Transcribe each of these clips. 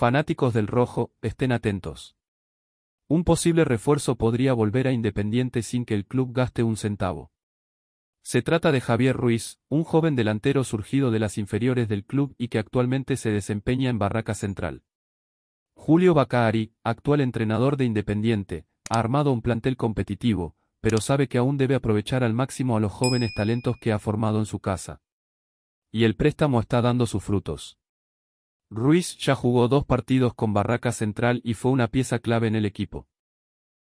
Fanáticos del rojo, estén atentos. Un posible refuerzo podría volver a Independiente sin que el club gaste un centavo. Se trata de Javier Ruiz, un joven delantero surgido de las inferiores del club y que actualmente se desempeña en Barraca Central. Julio Bacari, actual entrenador de Independiente, ha armado un plantel competitivo, pero sabe que aún debe aprovechar al máximo a los jóvenes talentos que ha formado en su casa. Y el préstamo está dando sus frutos. Ruiz ya jugó dos partidos con Barraca Central y fue una pieza clave en el equipo.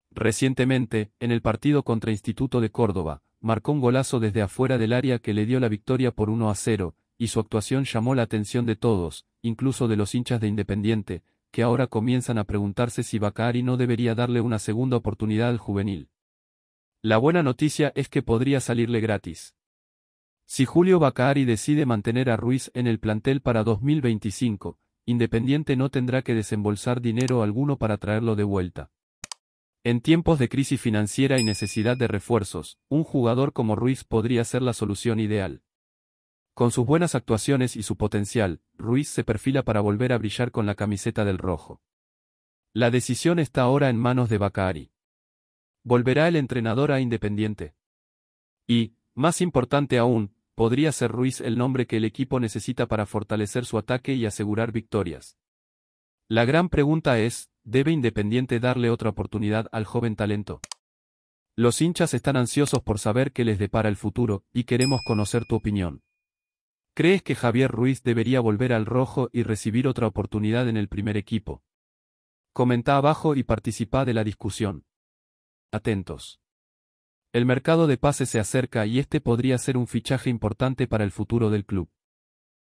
Recientemente, en el partido contra Instituto de Córdoba, marcó un golazo desde afuera del área que le dio la victoria por 1 a 0, y su actuación llamó la atención de todos, incluso de los hinchas de Independiente, que ahora comienzan a preguntarse si Bacari no debería darle una segunda oportunidad al juvenil. La buena noticia es que podría salirle gratis. Si Julio Bacari decide mantener a Ruiz en el plantel para 2025, Independiente no tendrá que desembolsar dinero alguno para traerlo de vuelta. En tiempos de crisis financiera y necesidad de refuerzos, un jugador como Ruiz podría ser la solución ideal. Con sus buenas actuaciones y su potencial, Ruiz se perfila para volver a brillar con la camiseta del rojo. La decisión está ahora en manos de Bacari. ¿Volverá el entrenador a Independiente? Y, más importante aún, podría ser Ruiz el nombre que el equipo necesita para fortalecer su ataque y asegurar victorias. La gran pregunta es, ¿debe Independiente darle otra oportunidad al joven talento? Los hinchas están ansiosos por saber qué les depara el futuro, y queremos conocer tu opinión. ¿Crees que Javier Ruiz debería volver al rojo y recibir otra oportunidad en el primer equipo? Comenta abajo y participa de la discusión. Atentos. El mercado de pases se acerca y este podría ser un fichaje importante para el futuro del club.